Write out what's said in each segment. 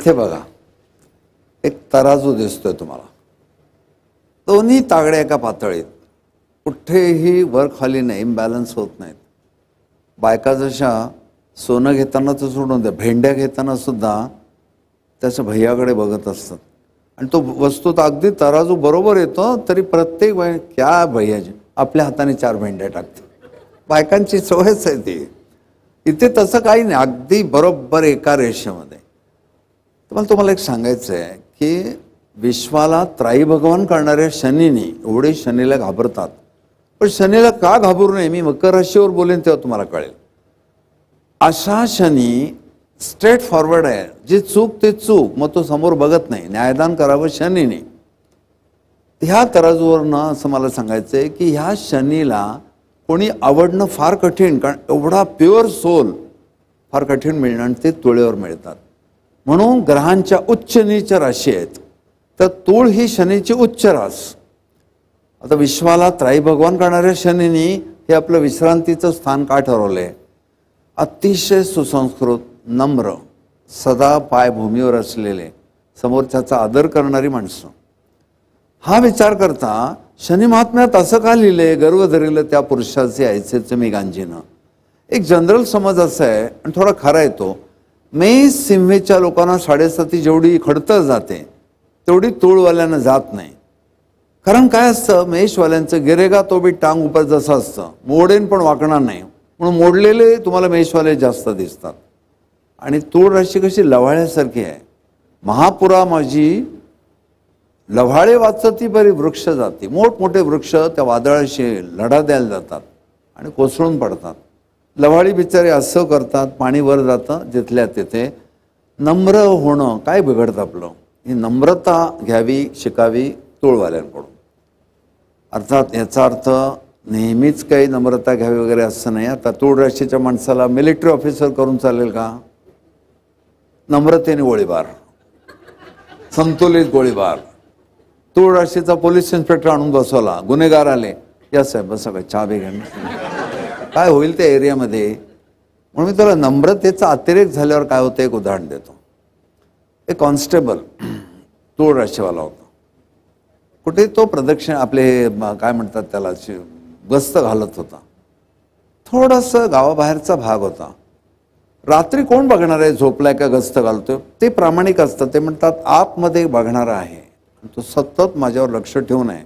इथे बघा एक तराजू दिसतोय तुम्हाला दोन्ही तागड्या एका पातळीत कुठेही वर खाली नाही इम्बॅलन्स होत नाहीत बायका जशा सोनं घेताना तर सोडून द्या भेंड्या घेताना सुद्धा त्याच्या भैयाकडे बघत असतात आणि तो वस्तू तर अगदी तराजू बरोबर येतो तरी प्रत्येक बाय क्या भैयाजी आपल्या हाताने चार भेंड्या टाकते बायकांची सवयच आहे ती इथे तसं काही नाही अगदी बरोबर एका रेषेमध्ये तर मला तुम्हाला एक सांगायचं आहे की विश्वाला त्राई भगवान करणाऱ्या शनीनी एवढे शनीला घाबरतात पण शनीला का घाबरू नये मी मकर राशीवर बोलेन तेव्हा तुम्हाला कळेल अशा शनी स्ट्रेट फॉरवर्ड आहे जे चूक ते चूक मग तो समोर बघत नाही न्यायदान करावं शनीने ह्या तराजूवरनं असं मला सांगायचं आहे की ह्या शनीला कोणी आवडणं फार कठीण कारण एवढा प्युअर सोल फार कठीण मिळणं आणि ते तुळेवर मिळतात म्हणून ग्रहांच्या उच्च नीच राशी आहेत तर तूळ ही शनीची उच्च रास आता विश्वाला त्राई भगवान करणाऱ्या शनीनी हे आपलं विश्रांतीचं स्थान का ठरवलं आहे अतिशय सुसंस्कृत नम्र सदा पायभूमीवर असलेले समोरच्याचा आदर करणारी माणसं हा विचार करता शनी महात्म्यात असं का लिहिले गर्व धरिलं त्या पुरुषाचे ऐसेच मी गांजीनं एक जनरल समज असं आहे आणि थोडा खरा येतो मी सिंहेच्या लोकांना साडेसाती जेवढी खडतर जाते तेवढी तूळवाल्यांना जात नाही कारण काय असतं महेशवाल्यांचं गिरेगा तो बी टांग उपर जसं असतं मोडेन पण वाकणार नाही म्हणून मोडलेले तुम्हाला महेशवाले जास्त दिसतात आणि तूळ राशी कशी लव्हाळ्यासारखी आहे महापुरा माझी लव्हाळे वाचती बरी वृक्ष जाते मोठमोठे वृक्ष त्या वादळाशी लढा द्यायला जातात आणि कोसळून पडतात लवाळी बिचारे असं करतात पाणी वर जातं जिथल्या तिथे नम्र होणं काय बिघडतं आपलं ही नम्रता घ्यावी शिकावी तोळवाल्यांकडून अर्थात याचा अर्थ नेहमीच काही नम्रता घ्यावी वगैरे असं नाही आता तुळ राशीच्या माणसाला मिलिटरी ऑफिसर करून चालेल का नम्रतेने गोळीबार संतुलित गोळीबार तुळ राशीचा पोलीस इन्स्पेक्टर आणून बसवला गुन्हेगार आले या साहेब बसा काय चहा बी काय होईल त्या एरियामध्ये म्हणून मी त्याला नम्रतेचा अतिरेक झाल्यावर काय होतं एक उदाहरण देतो एक कॉन्स्टेबल तूळ राशीवाला होता कुठे तो प्रदक्षिण आपले काय म्हणतात त्याला गस्त घालत होता थोडंसं गावाबाहेरचा भाग होता रात्री कोण बघणार आहे झोपलाय का गस्त घालतोय ते प्रामाणिक असतं ते म्हणतात आपमध्ये बघणारा आहे तो सतत माझ्यावर लक्ष ठेवून आहे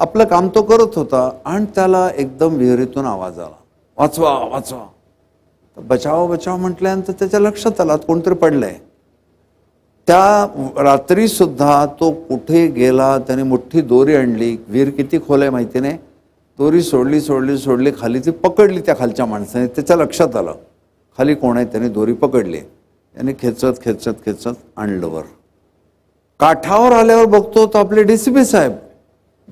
आपलं काम तो करत होता आणि त्याला एकदम विहिरीतून आवाज आला वाचवा वाचवा बचाव बचाव म्हटल्यानंतर त्याच्या लक्षात आला कोणतरी पडलंय त्या रात्री सुद्धा तो कुठे गेला त्याने मोठी दोरी आणली वीर किती खोल आहे माहिती नाही दोरी सोडली सोडली सोडली खाली ती पकडली त्या खालच्या माणसाने त्याच्या लक्षात आलं खाली कोण आहे त्याने दोरी पकडली त्याने खेचत खेचत खेचत आणलं वर काठावर आल्यावर बघतो तर आपले डीसीपी साहेब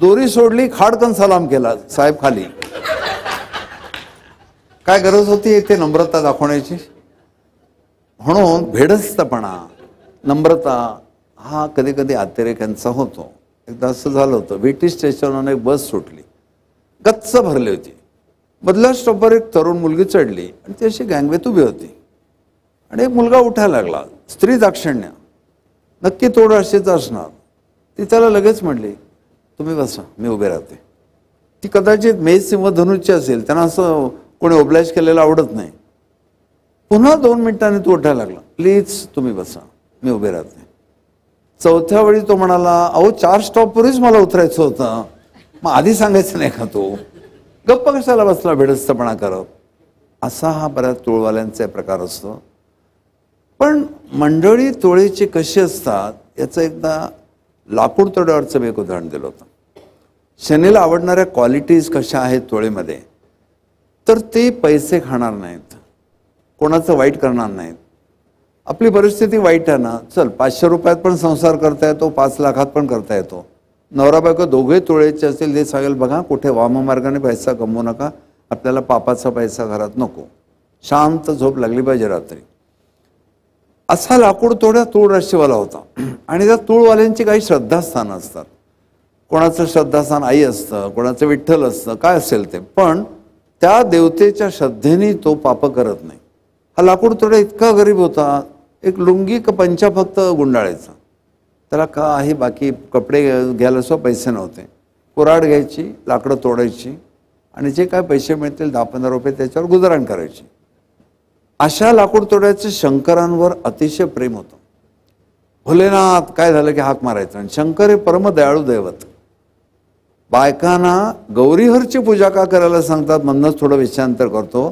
दोरी सोडली खाडकन सलाम केला साहेब खाली काय गरज होती इथे नम्रता दाखवण्याची म्हणून भेडस्तपणा नम्रता हा कधी कधी अतिरेक्यांचा होतो एकदा असं झालं होतं ब्रिटिश स्टेशनवरून एक बस सुटली गच्च भरली होती मधल्या स्टॉपवर एक तरुण मुलगी चढली आणि ती अशी गँगवेत उभी होती आणि एक मुलगा उठायला लागला स्त्री दाक्षिण्य नक्की तोड अशीच असणार ती त्याला लगेच म्हणली तुम्ही बसा मी उभे राहते ती कदाचित मेज सिंह धनुची असेल त्यांना असं कोणी ओब्लाइज केलेलं आवडत नाही पुन्हा दोन मिनिटांनी तो उठायला लागला प्लीज तुम्ही बसा मी उभे राहत नाही चौथ्या वेळी तो म्हणाला अहो चार स्टॉपवरच मला उतरायचं होतं मग आधी सांगायचं नाही का तो गप्प कशाला बसला भेडस्तपणा करत असा हा बऱ्याच टोळवाल्यांचा प्रकार असतो पण मंडळी तुळीची कशी असतात याचं एकदा लाकूड तोड्यावरचं मी एक उदाहरण दिलं होतं शनीला आवडणाऱ्या क्वालिटीज कशा आहेत टोळीमध्ये तर ते पैसे खाणार नाहीत कोणाचं वाईट करणार नाहीत आपली परिस्थिती वाईट आहे ना चल पाचशे रुपयात पण संसार करता येतो पाच लाखात पण करता येतो नवरा बायको दोघे तुळेचे असतील ते सांगेल बघा कुठे वाममार्गाने पैसा कमवू नका आपल्याला पापाचा पैसा घरात नको शांत झोप लागली पाहिजे रात्री असा लाकूड तोड्या तूळ राशीवाला होता आणि त्या तुळवाल्यांची काही श्रद्धास्थानं असतात कोणाचं श्रद्धास्थान आई असतं कोणाचं विठ्ठल असतं काय असेल ते पण त्या देवतेच्या श्रद्धेने तो पाप करत नाही हा लाकूड तोडा इतका गरीब होता एक लुंगी क पंचा फक्त गुंडाळायचा त्याला काही बाकी कपडे घ्यायला सुद्धा पैसे नव्हते कुराड घ्यायची लाकडं तोडायची आणि जे काय पैसे मिळतील दहा पंधरा रुपये त्याच्यावर गुजराण करायची अशा लाकूड तोड्याचं शंकरांवर अतिशय प्रेम होतं भोलेनाथ काय झालं की हाक मारायचं आणि शंकर हे परमदयाळू दैवत बायकांना गौरीहरची पूजा का करायला सांगतात म्हणूनच थोडं विषयांतर करतो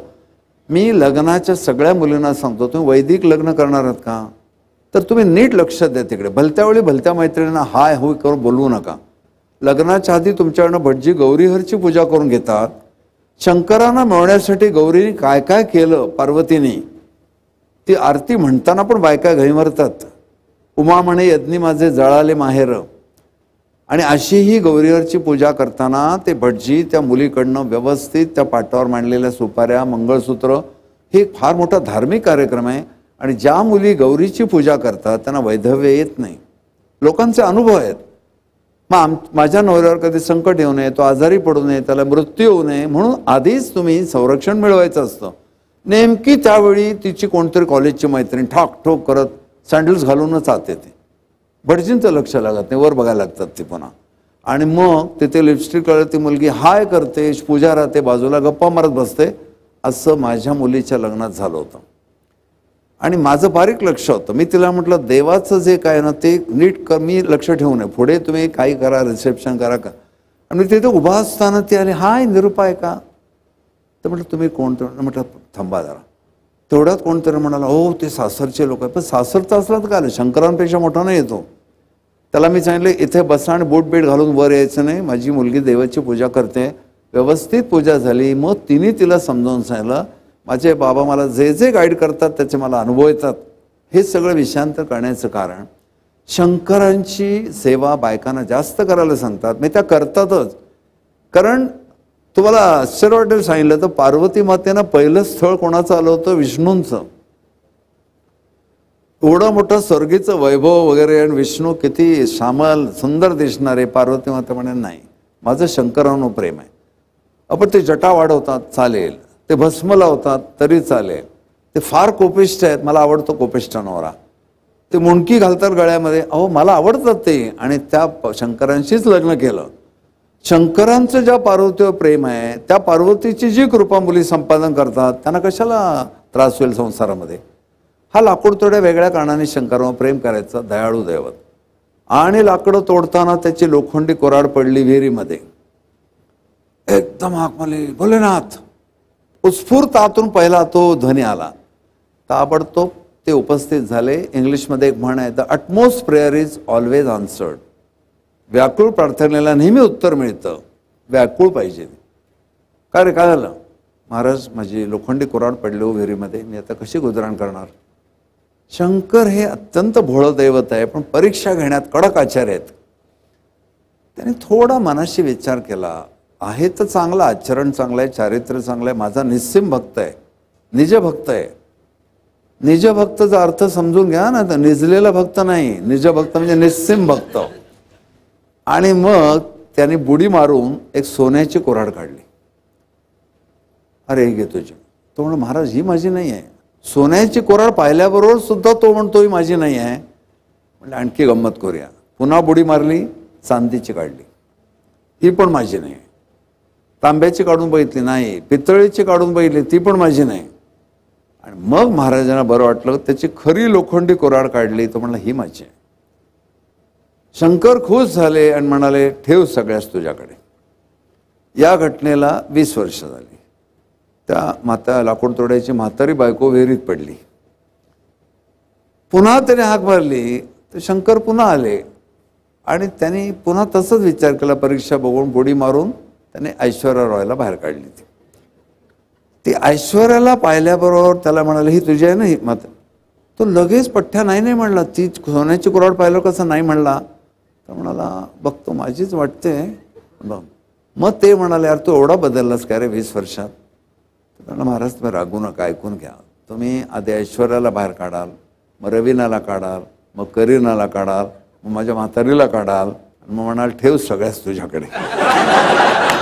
मी लग्नाच्या सगळ्या मुलींना सांगतो तुम्ही वैदिक लग्न करणार आहात का तर तुम्ही नीट लक्ष द्या तिकडे भलत्या वेळी भलत्या मैत्रिणींना हाय होय करून बोलवू नका लग्नाच्या आधी तुमच्याकडनं भटजी गौरीहरची पूजा करून घेतात शंकरांना मिळवण्यासाठी गौरीने काय काय केलं पार्वतीने ती आरती म्हणताना पण बायका घाईमरतात मरतात उमा म्हणे यज्ञी माझे जळाले माहेर आणि अशी ही गौरीवरची पूजा करताना ते भटजी त्या मुलीकडनं व्यवस्थित त्या पाटावर मांडलेल्या सुपाऱ्या मंगळसूत्र हे फार मोठा धार्मिक कार्यक्रम आहे आणि ज्या मुली गौरीची पूजा करतात त्यांना वैधव्य येत नाही लोकांचे अनुभव आहेत मग आम माझ्या नवऱ्यावर कधी संकट येऊ नये तो आजारी पडू नये त्याला मृत्यू होऊ नये म्हणून आधीच तुम्ही संरक्षण मिळवायचं असतं नेमकी त्यावेळी तिची कोणतरी कॉलेजची मैत्रीण ठोक करत सँडल्स घालूनच आते ते भटजींचं लक्ष लागत नाही वर बघायला लागतात ते पुन्हा आणि मग तिथे लिपस्टिक कळत ती मुलगी हाय करते पूजा राहते बाजूला गप्पा मारत बसते असं माझ्या मुलीच्या लग्नात झालं होतं आणि माझं बारीक लक्ष होतं मी तिला म्हटलं देवाचं जे काय ना ते नीट कमी मी लक्ष ठेवू नये पुढे तुम्ही काही करा रिसेप्शन करा का आणि तिथे उभा असताना ती आली हाय निरुपाय का तर म्हटलं तुम्ही कोण म्हटलं थांबा जरा तेवढ्यात कोणतरी म्हणाला हो ते सासरचे लोक आहे पण सासरचा असला तर काय शंकरांपेक्षा मोठा नाही येतो त्याला मी सांगितलं इथे बसा आणि बोट बेट घालून वर यायचं नाही माझी मुलगी देवाची पूजा करते व्यवस्थित पूजा झाली मग तिने तिला समजावून सांगितलं माझे बाबा मला जे जे गाईड करतात त्याचे मला अनुभव येतात हे सगळं विषांतर करण्याचं कारण शंकरांची सेवा बायकांना जास्त करायला सांगतात मी त्या करतातच कारण तुम्हाला आश्चर्य वाटेल सांगितलं तर पार्वती मातेनं पहिलं स्थळ कोणाचं आलं होतं विष्णूंचं एवढं मोठं स्वर्गीचं वैभव वगैरे आणि विष्णू किती शामल सुंदर दिसणारे पार्वती माते म्हणे नाही माझं शंकरांनो प्रेम आहे आपण ते जटा वाढवतात चालेल ते भस्म लावतात तरी चालेल ते फार कोपिष्ट आहेत मला आवडतो कोपिष्ट ते मुंडकी घालतात गळ्यामध्ये अहो मला आवडतात ते आणि त्या शंकरांशीच लग्न केलं शंकरांचं ज्या पार्वतीवर प्रेम आहे त्या पार्वतीची जी कृपा मुली संपादन करतात त्यांना कशाला त्रास होईल संसारामध्ये हा लाकूड तोड्या वेगळ्या कारणाने शंकरावर प्रेम करायचा दयाळू दैवत आणि लाकडं तोडताना त्याची लोखंडी कोराड पडली विहिरीमध्ये एकदम आकमली भोलेनाथ उत्स्फूर्त आतून पहिला तो धनी आला ताबडतोब ते उपस्थित झाले इंग्लिशमध्ये एक म्हण आहे the utmost prayer is always answered व्याकुळ प्रार्थनेला नेहमी उत्तर मिळतं व्याकुळ पाहिजे काय रे काय झालं महाराज माझी लोखंडी कुराड पडले विहिरीमध्ये मी आता कशी गुजराण करणार शंकर हे अत्यंत भोळं दैवत आहे पण परीक्षा घेण्यात कडक आचार्य आहेत त्याने थोडा मनाशी विचार केला आहे तर चांगला आचरण चांगलं आहे चारित्र्य चांगलं आहे माझा निस्सिम भक्त आहे निजभक्त आहे निजभक्तचा अर्थ समजून घ्या ना तर निजलेला भक्त नाही निजभक्त म्हणजे निस्सिम भक्त आणि मग त्याने बुडी मारून एक सोन्याची कोराड काढली अरे घे तुझी तो म्हण महाराज ही माझी नाही आहे सोन्याची कोराड पाहिल्याबरोबर सुद्धा तो म्हणतो ही माझी नाही आहे म्हणजे आणखी गंमत करूया पुन्हा बुडी मारली चांदीची काढली ही पण माझी नाही तांब्याची काढून बघितली नाही पितळीची काढून बघितली ती पण माझी नाही आणि मग महाराजांना बरं वाटलं त्याची खरी लोखंडी कोराड काढली तो म्हणला ही माझी आहे शंकर खुश झाले आणि म्हणाले ठेव सगळ्याच तुझ्याकडे या घटनेला वीस वर्ष झाली त्या म्हाता लाकूड तोड्याची म्हातारी बायको विहिरीत पडली पुन्हा त्याने हाक मारली तर शंकर पुन्हा आले आणि त्यांनी पुन्हा तसंच विचार केला परीक्षा बघून बोडी मारून त्याने ऐश्वर्या रॉयला बाहेर काढली ती ती ऐश्वर्याला पाहिल्याबरोबर त्याला म्हणाले ही तुझी आहे ना ही मात तो लगेच पठ्ठ्या नाही नाही म्हणला ती सोन्याची कुराड पाहिलं कसं नाही म्हणला तर म्हणाला बघतो माझीच वाटते बघ मग ते म्हणाले यार तू एवढा बदललास का रे वीस वर्षात तर म्हणाला महाराज तुम्ही रागू नका ऐकून घ्या तुम्ही आधी ऐश्वर्याला बाहेर काढाल मग रवीनाला काढाल मग करीनाला काढाल मग माझ्या म्हातारीला काढाल मग म्हणाल ठेव सगळ्याच तुझ्याकडे